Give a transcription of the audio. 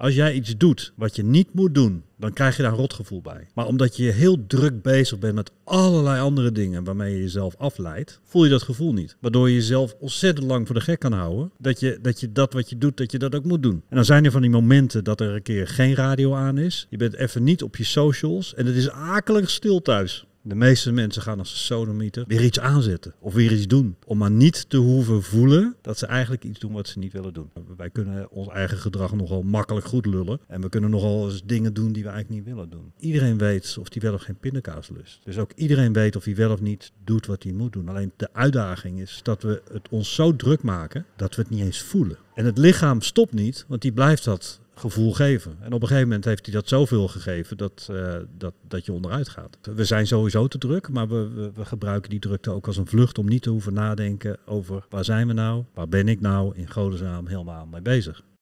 Als jij iets doet wat je niet moet doen, dan krijg je daar een rotgevoel bij. Maar omdat je heel druk bezig bent met allerlei andere dingen waarmee je jezelf afleidt, voel je dat gevoel niet. Waardoor je jezelf ontzettend lang voor de gek kan houden. Dat je dat, je dat wat je doet, dat je dat ook moet doen. En dan zijn er van die momenten dat er een keer geen radio aan is. Je bent even niet op je socials en het is akelig stil thuis. De meeste mensen gaan als sodomieter weer iets aanzetten of weer iets doen. Om maar niet te hoeven voelen dat ze eigenlijk iets doen wat ze niet willen doen. Wij kunnen ons eigen gedrag nogal makkelijk goed lullen. En we kunnen nogal eens dingen doen die we eigenlijk niet willen doen. Iedereen weet of die wel of geen pindakaas lust. Dus ook iedereen weet of hij wel of niet doet wat hij moet doen. Alleen de uitdaging is dat we het ons zo druk maken dat we het niet eens voelen. En het lichaam stopt niet, want die blijft dat gevoel geven. En op een gegeven moment heeft hij dat zoveel gegeven dat, eh, dat, dat je onderuit gaat. We zijn sowieso te druk, maar we, we, we, gebruiken die drukte ook als een vlucht om niet te hoeven nadenken over waar zijn we nou, waar ben ik nou in godesnaam helemaal mee bezig.